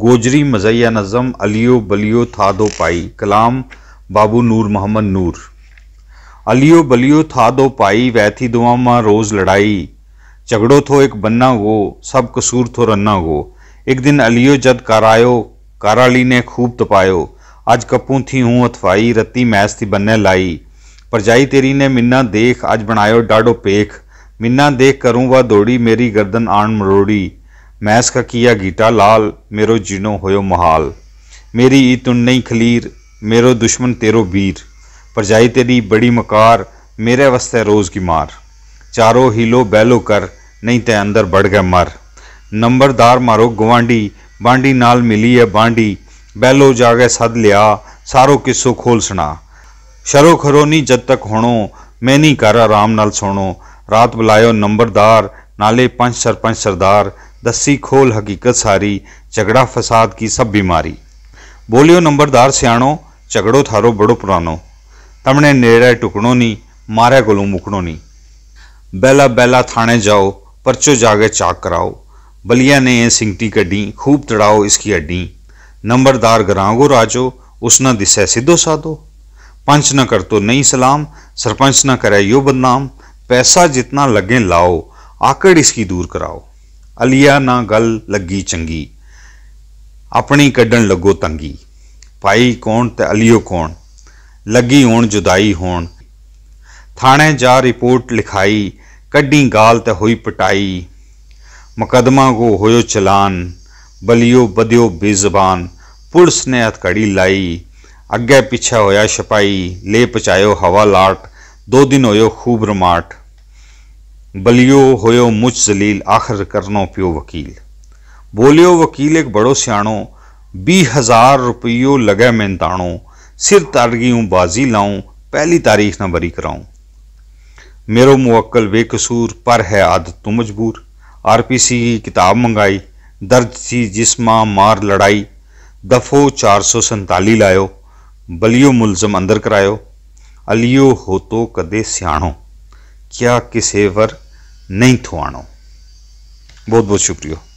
गोजरी मज़ैया नज़म अलियो बलियो थादो पाई कलाम बाबू नूर मोहम्मद नूर अलियो बलियो थादो पाई वैथी दुआ माँ रोज़ लड़ाई झगड़ो थो एक बन्ना गो सब कसूर थो रन्ना गो एक दिन अलियो जद कर आयो काराली ने खूब तपायो आज कपूं थी हूँ अथवाई रत्ती मैस थी बन्ने लाई परजाई तेरी ने मिन्ना देख आज बनायो डाडो पेख मिन्ना देख करूँ वह दौड़ी मेरी गर्दन आण मरोड़ी ਮੈਸ ਕਾ ਕੀਆ ਗੀਤਾ ਲਾਲ ਮੇਰੋ ਜਿਨੋ ਹੋਇਓ ਮਹਾਲ ਮੇਰੀ ਈ ਤੁਨ ਨਹੀਂ ਖਲੀਰ ਮੇਰੋ ਦੁਸ਼ਮਨ ਤੇਰੋ ਵੀਰ ਪਰਜਾਈ ਤੇਰੀ ਬੜੀ ਮਕਾਰ ਮੇਰੇ ਵਸਤੇ ਰੋਜ਼ ਕੀ ਮਾਰ ਚਾਰੋ ਹਿਲੋ ਬੈਲੋ ਕਰ ਨਹੀਂ ਤੇ ਅੰਦਰ ਵੜ ਗਏ ਮਰ ਨੰਬਰਦਾਰ ਮਾਰੋ ਗਵਾਂਡੀ ਬਾਂਡੀ ਨਾਲ ਮਿਲੀ ਐ ਬਾਂਡੀ ਬੈਲੋ ਜਾਗੇ ਸਦ ਲਿਆ ਸਾਰੋ ਕਿਸੋ ਖੋਲ ਸੁਣਾ ਸ਼ਰੋ ਖਰੋਨੀ ਜਦ ਤੱਕ ਹੋਣੋ ਮੈਂ ਨਹੀਂ ਕਰ ਆਰਾਮ ਨਾਲ ਸੁਣੋ ਰਾਤ ਬੁਲਾਇਓ ਨੰਬਰਦਾਰ ਨਾਲੇ ਪੰਜ ਸਰਪੰਚ ਸਰਦਾਰ दसी खोल हकीकत सारी झगड़ा फसाद की सब बीमारी बोलियो नंबरदार सियाणो झगड़ो थारो बड़ो पुरानो तमने નેડાય टुकड़ो नहीं मारे को मुकड़ो नहीं बैला बैला थाने जाओ परचो जागे चाक कराओ बलिया ने ये सिंगटी कड्डी खूब तड़ाओ इसकी अड्डी नंबरदार ग्रां राजो राजो ना दिसे सिद्धो साधो पंच न कर तो नहीं सलाम सरपंच न करे यो बदनाम पैसा जितना लगे लाओ आकड़ इसकी दूर कराओ ਅਲੀਆ ਨਾ ਗੱਲ ਲੱਗੀ ਚੰਗੀ ਆਪਣੀ ਕੱਢਣ ਲੱਗੋ ਤੰਗੀ ਭਾਈ ਕੌਣ ਤੇ ਅਲੀਓ ਕੌਣ ਲੱਗੀ ਹੋਣ ਜੁਦਾਈ ਹੋਣ ਥਾਣੇ ਜਾ ਰਿਪੋਰਟ ਲਿਖਾਈ ਕੱਢੀ ਗਾਲ ਤੇ ਹੋਈ ਪਟਾਈ ਮੁਕਦਮਾ ਕੋ ਹੋਇਓ ਚਲਾਨ ਬਲਿਓ ਬਦਿਓ ਬੇਜ਼ਬਾਨ ਪੁਲਿਸ ਨੇ ਹਥਕੜੀ ਲਾਈ ਅੱਗੇ ਪਿੱਛੇ ਹੋਇਆ ਸਿਪਾਈ ਲੈ ਪਚਾਇਓ ਹਵਾ ਲਾਟ ਦੋ ਦਿਨ ਹੋਇਓ ਖੂਬ ਰਮਾਟ बलियो होयो मुझ जलील आखिर करनो प्यो वकील बोलियो वकील एक बड़ो सियाणो बी हज़ार रुपयो लगे मेहनताणो सिर तारगियूं बाजी लाऊं पहली तारीख न बरी कराऊं मेरो मुक्ल बेकसूर पर है आदत तू तो मजबूर आर पी सी की किताब मंगाई दर्द थी जिसमा मार लड़ाई दफ़ो चार सौ संताली लायो बलियो मुलज़म अंदर करायो अलियो हो तो कदे सियाणो क्या वर નહીં થવાણું बहुत बहुत शुक्रिया